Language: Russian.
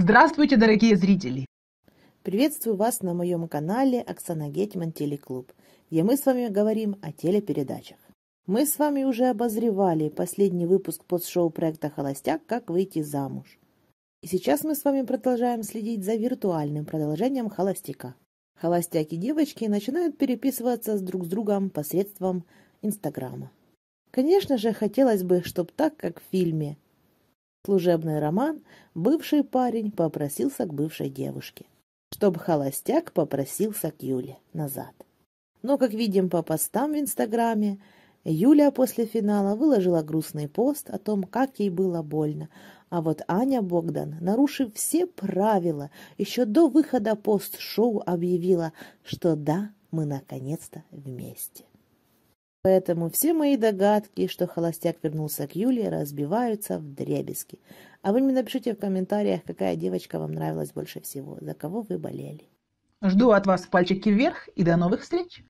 Здравствуйте, дорогие зрители! Приветствую вас на моем канале Оксана Гетман Телеклуб, где мы с вами говорим о телепередачах. Мы с вами уже обозревали последний выпуск подшоу проекта «Холостяк. Как выйти замуж». И сейчас мы с вами продолжаем следить за виртуальным продолжением «Холостяка». Холостяки девочки начинают переписываться с друг с другом посредством Инстаграма. Конечно же, хотелось бы, чтобы так, как в фильме – Служебный роман бывший парень попросился к бывшей девушке, чтобы холостяк попросился к Юле назад. Но, как видим по постам в Инстаграме, Юля после финала выложила грустный пост о том, как ей было больно, а вот Аня Богдан, нарушив все правила, еще до выхода пост-шоу объявила, что да, мы наконец-то вместе. Поэтому все мои догадки, что холостяк вернулся к Юле, разбиваются в дребезги. А вы мне напишите в комментариях, какая девочка вам нравилась больше всего, за кого вы болели. Жду от вас пальчики вверх и до новых встреч!